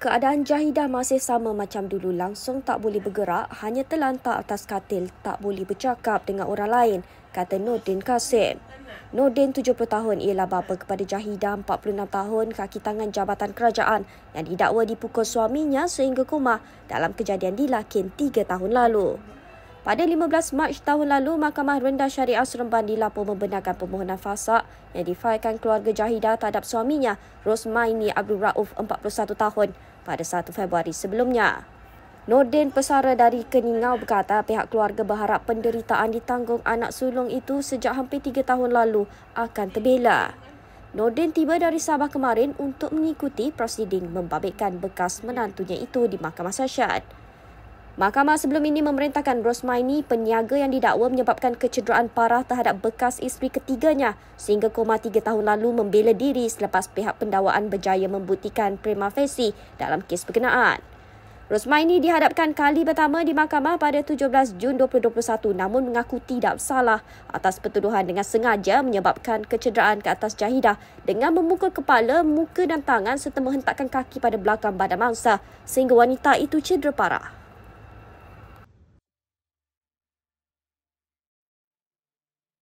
Keadaan Jahidah masih sama macam dulu, langsung tak boleh bergerak, hanya terlantar atas katil, tak boleh bercakap dengan orang lain, kata Nordin Kasim. Nordin 70 tahun ialah bapa kepada Jahidah 46 tahun kaki tangan Jabatan Kerajaan yang didakwa dipukul suaminya sehingga koma dalam kejadian di Lakin 3 tahun lalu. Pada 15 Mac tahun lalu, Mahkamah Rendah Syariah Seremban dilaporkan membenarkan permohonan fasa yang difailkan keluarga Jahidah terhadap suaminya, Rosmaini Abdul Rauf, 41 tahun, pada 1 Februari sebelumnya. Nordin Pesara dari Keningau berkata pihak keluarga berharap penderitaan ditanggung anak sulung itu sejak hampir 3 tahun lalu akan terbela. Nordin tiba dari Sabah kemarin untuk mengikuti prosiding membabitkan bekas menantunya itu di Mahkamah Syasyat. Mahkamah sebelum ini memerintahkan Rosmaini, peniaga yang didakwa menyebabkan kecederaan parah terhadap bekas isteri ketiganya sehingga koma tiga tahun lalu membela diri selepas pihak pendawaan berjaya membuktikan prima facie dalam kes berkenaan. Rosmaini dihadapkan kali pertama di mahkamah pada 17 Jun 2021 namun mengaku tidak salah atas pertuduhan dengan sengaja menyebabkan kecederaan ke atas jahidah dengan memukul kepala, muka dan tangan serta menghentakkan kaki pada belakang badan mangsa sehingga wanita itu cedera parah.